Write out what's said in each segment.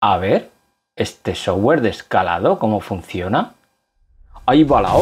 A ver, este software de escalado, ¿cómo funciona? Ahí va la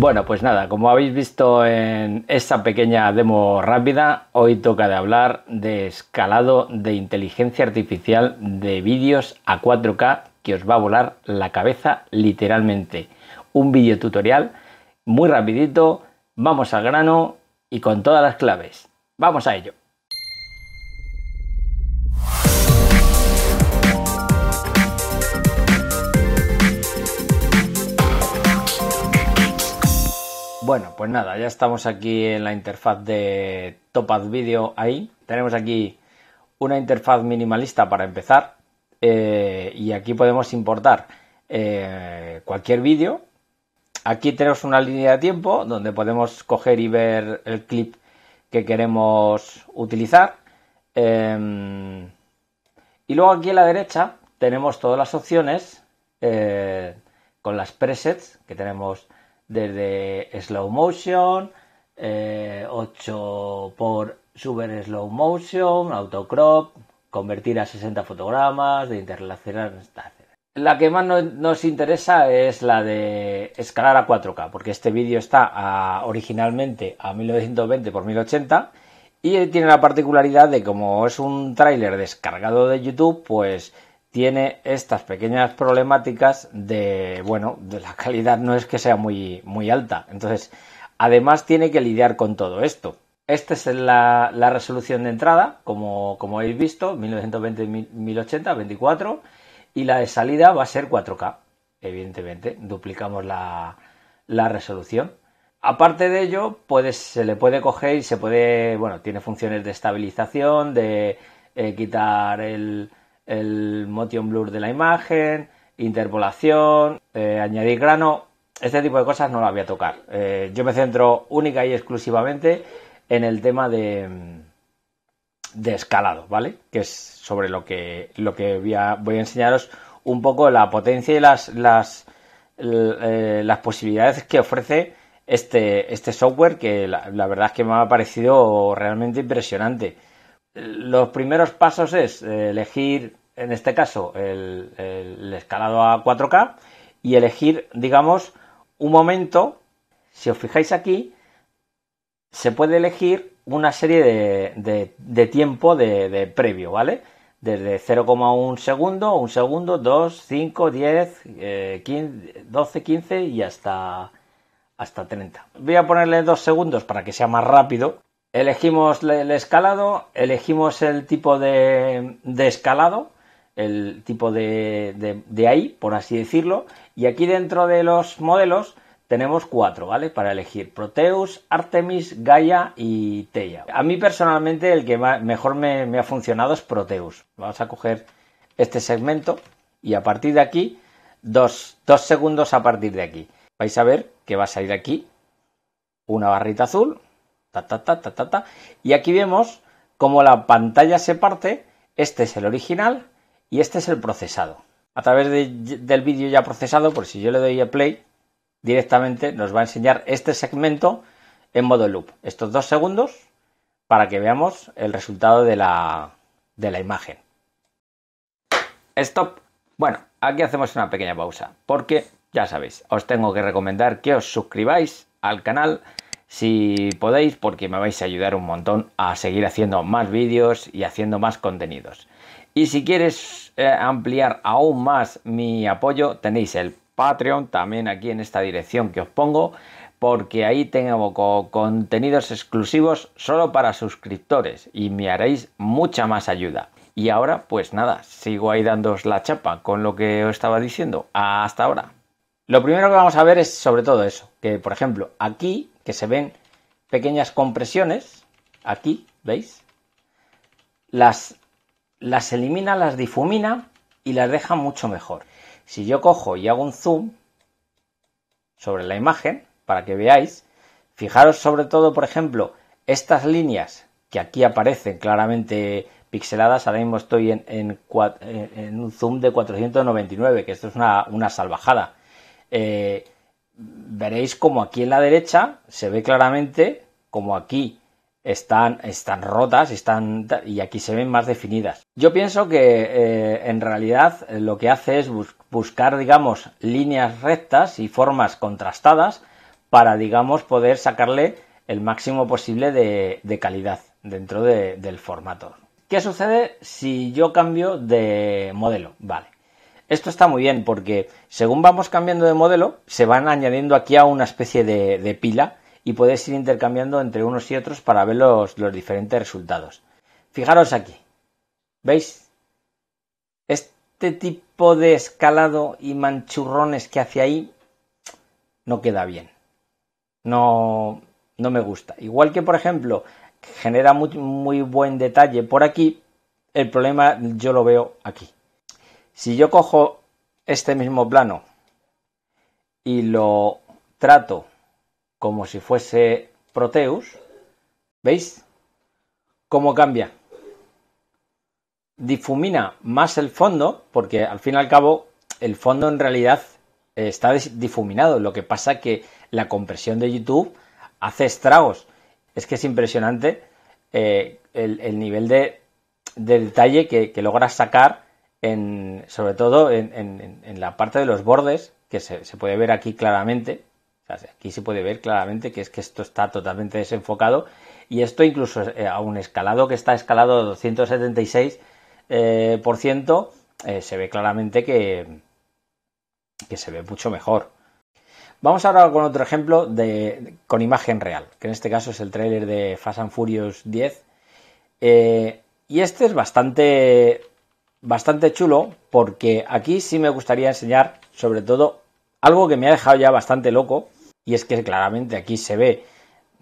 Bueno, pues nada, como habéis visto en esta pequeña demo rápida, hoy toca de hablar de escalado de inteligencia artificial de vídeos a 4K que os va a volar la cabeza literalmente. Un vídeo tutorial muy rapidito, vamos al grano y con todas las claves. Vamos a ello. Bueno, pues nada, ya estamos aquí en la interfaz de Topaz Video ahí. Tenemos aquí una interfaz minimalista para empezar eh, y aquí podemos importar eh, cualquier vídeo. Aquí tenemos una línea de tiempo donde podemos coger y ver el clip que queremos utilizar. Em, y luego aquí a la derecha tenemos todas las opciones eh, con las presets que tenemos desde slow motion, 8 eh, por super slow motion, autocrop, convertir a 60 fotogramas, de interrelacionar, La que más nos interesa es la de escalar a 4K, porque este vídeo está originalmente a 1920x1080 y tiene la particularidad de como es un tráiler descargado de YouTube, pues tiene estas pequeñas problemáticas de, bueno, de la calidad no es que sea muy, muy alta. Entonces, además tiene que lidiar con todo esto. Esta es la, resolución de entrada, como, como habéis visto, 1920-1080, 24, y la de salida va a ser 4K, evidentemente, duplicamos la, resolución. Aparte de ello, se le puede coger y se puede, bueno, tiene funciones de estabilización, de eh, quitar el, el motion blur de la imagen, interpolación, eh, añadir grano, este tipo de cosas no las voy a tocar. Eh, yo me centro única y exclusivamente en el tema de, mm, de escalado, ¿vale? Que es sobre lo que, lo que voy, a, enseñaros un poco la potencia y las, las, eh, las posibilidades que ofrece este, este software que la, verdad es que me ha parecido realmente impresionante. Los primeros pasos es elegir en este caso, el, escalado a 4K y elegir, digamos, un momento. Si os fijáis aquí, se puede elegir una serie de, tiempo de, previo, ¿vale? Desde 0,1 segundo, 1 segundo, 2, 5, 10, 15, 12, 15 y hasta, hasta 30. Voy a ponerle 2 segundos para que sea más rápido. Elegimos el escalado, elegimos el tipo de, escalado el tipo de, de, ahí, por así decirlo. Y aquí dentro de los modelos tenemos cuatro, ¿vale? Para elegir Proteus, Artemis, Gaia y Teia. A mí personalmente el que mejor me, ha funcionado es Proteus. Vamos a coger este segmento y a partir de aquí, dos, segundos a partir de aquí. Vais a ver que va a salir aquí una barrita azul, ta, ta, ta, ta, ta, Y aquí vemos cómo la pantalla se parte. Este es el original, y este es el procesado. A través del vídeo ya procesado, por si yo le doy a play, directamente nos va a enseñar este segmento en modo loop. Estos dos segundos para que veamos el resultado de la, de la imagen. Stop. Bueno, aquí hacemos una pequeña pausa porque ya sabéis, os tengo que recomendar que os suscribáis al canal si podéis porque me vais a ayudar un montón a seguir haciendo más vídeos y haciendo más contenidos. Y si quieres eh, ampliar aún más mi apoyo, tenéis el Patreon también aquí en esta dirección que os pongo, porque ahí tengo contenidos exclusivos solo para suscriptores y me haréis mucha más ayuda. Y ahora, pues nada, sigo ahí dándoos la chapa con lo que os estaba diciendo hasta ahora. Lo primero que vamos a ver es sobre todo eso, que por ejemplo aquí que se ven pequeñas compresiones, aquí, ¿veis? Las, las elimina, las difumina y las deja mucho mejor. Si yo cojo y hago un zoom sobre la imagen, para que veáis, fijaros sobre todo, por ejemplo, estas líneas que aquí aparecen claramente pixeladas, ahora mismo estoy en, un zoom de 499, que esto es una, salvajada. Eh, veréis como aquí en la derecha se ve claramente como aquí están, están rotas están, y aquí se ven más definidas. Yo pienso que eh, en realidad eh, lo que hace es buscar, digamos, líneas rectas y formas contrastadas para, digamos, poder sacarle el máximo posible de, calidad dentro del formato. ¿Qué sucede si yo cambio de modelo? Vale. Esto está muy bien porque según vamos cambiando de modelo, se van añadiendo aquí a una especie de, pila y podéis ir intercambiando entre unos y otros para ver los, diferentes resultados. Fijaros aquí. ¿Veis? Este tipo de escalado y manchurrones que hace ahí no queda bien. No, no me gusta. Igual que, por ejemplo, genera muy, muy buen detalle por aquí, el problema yo lo veo aquí. Si yo cojo este mismo plano y lo trato como si fuese Proteus, ¿veis? ¿Cómo cambia? Difumina más el fondo, porque al fin y al cabo el fondo en realidad está difuminado. Lo que pasa que la compresión de YouTube hace estragos. Es que es impresionante eh, el, nivel de, detalle que, logra sacar sobre todo en, la parte de los bordes, que se, puede ver aquí claramente. aquí se puede ver claramente que es que esto está totalmente desenfocado. Y esto incluso eh, a un escalado que está escalado 276%, eh, eh, se ve claramente que, que se ve mucho mejor. Vamos ahora con otro ejemplo de, con imagen real, que en este caso es el tráiler de Fast and Furious 10. y este es bastante, bastante chulo porque aquí sí me gustaría enseñar sobre todo algo que me ha dejado ya bastante loco y es que claramente aquí se ve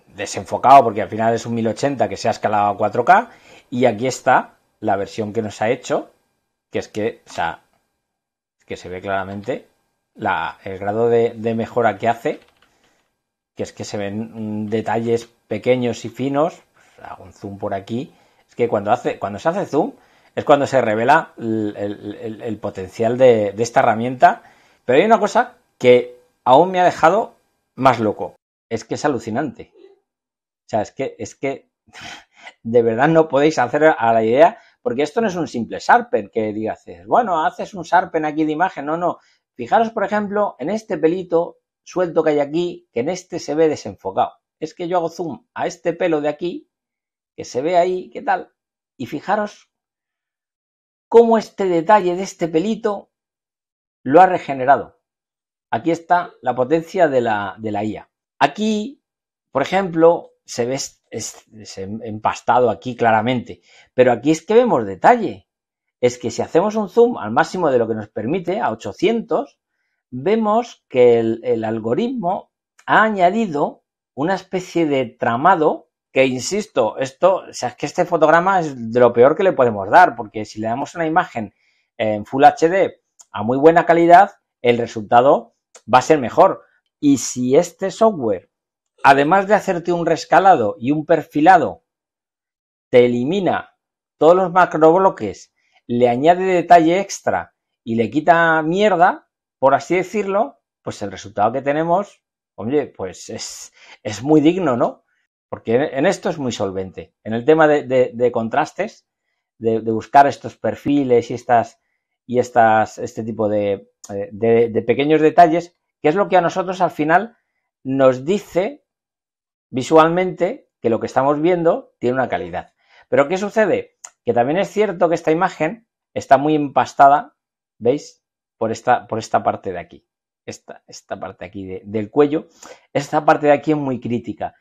desenfocado porque al final es un 1080 que se ha escalado a 4K y aquí está la versión que nos ha hecho que es que, o que se ve claramente la, el grado de, de mejora que hace que es que se ven detalles pequeños y finos hago un zoom por aquí es que cuando hace cuando se hace zoom es cuando se revela el, potencial de, esta herramienta. Pero hay una cosa que aún me ha dejado más loco. Es que es alucinante. O sea, es que, es que de verdad no podéis hacer a la idea, porque esto no es un simple sarpen que digas, bueno, haces un sarpen aquí de imagen, no, no. Fijaros, por ejemplo, en este pelito suelto que hay aquí, que en este se ve desenfocado. Es que yo hago zoom a este pelo de aquí, que se ve ahí, ¿qué tal? Y fijaros cómo este detalle de este pelito lo ha regenerado. Aquí está la potencia de la, IA. Aquí, por ejemplo, se ve empastado aquí claramente, pero aquí es que vemos detalle. Es que si hacemos un zoom al máximo de lo que nos permite, a 800, vemos que el algoritmo ha añadido una especie de tramado que insisto, esto, que este fotograma es de lo peor que le podemos dar, porque si le damos una imagen en Full HD a muy buena calidad, el resultado va a ser mejor. Y si este software, además de hacerte un rescalado y un perfilado, te elimina todos los macrobloques, le añade detalle extra y le quita mierda, por así decirlo, pues el resultado que tenemos, hombre pues es muy digno, ¿no? Porque en esto es muy solvente. En el tema de, contrastes, de, buscar estos perfiles y y este tipo eh, de, pequeños detalles, que es lo que a nosotros al final nos dice visualmente que lo que estamos viendo tiene una calidad. Pero ¿qué sucede? Que también es cierto que esta imagen está muy empastada, ¿veis? Por esta, por esta parte de aquí. Esta, esta parte aquí del cuello. Esta parte de aquí es muy crítica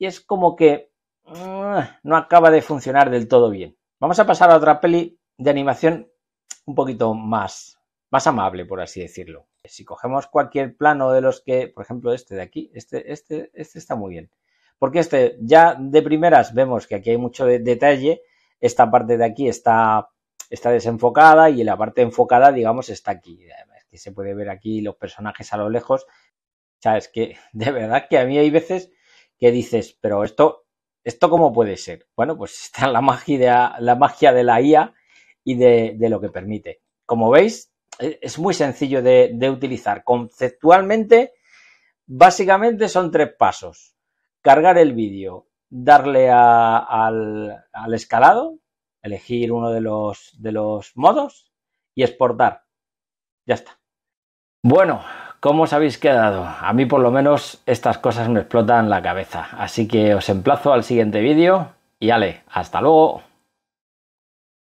y es como que ah, no acaba de funcionar del todo bien. Vamos a pasar a otra peli de animación un poquito más, más amable, por así decirlo. Si cogemos cualquier plano de los que, por ejemplo, este de aquí, este, este, este está muy bien. Porque este, ya de primeras vemos que aquí hay mucho detalle. Esta parte de aquí está, está desenfocada y la parte enfocada, digamos, está aquí. Es que se puede ver aquí los personajes a lo lejos. O sea, es que de verdad que a mí hay veces que dices, pero esto, ¿esto cómo puede ser? Bueno, pues está la magia, la magia de la IA y de, lo que permite. Como veis, e, es muy sencillo de, utilizar. Conceptualmente, básicamente son tres pasos. Cargar el vídeo, darle al, al, escalado, elegir uno de los, de los modos y exportar. Ya está. Bueno, ¿Cómo os habéis quedado? A mí por lo menos estas cosas me explotan la cabeza. Así que os emplazo al siguiente vídeo y ale, hasta luego.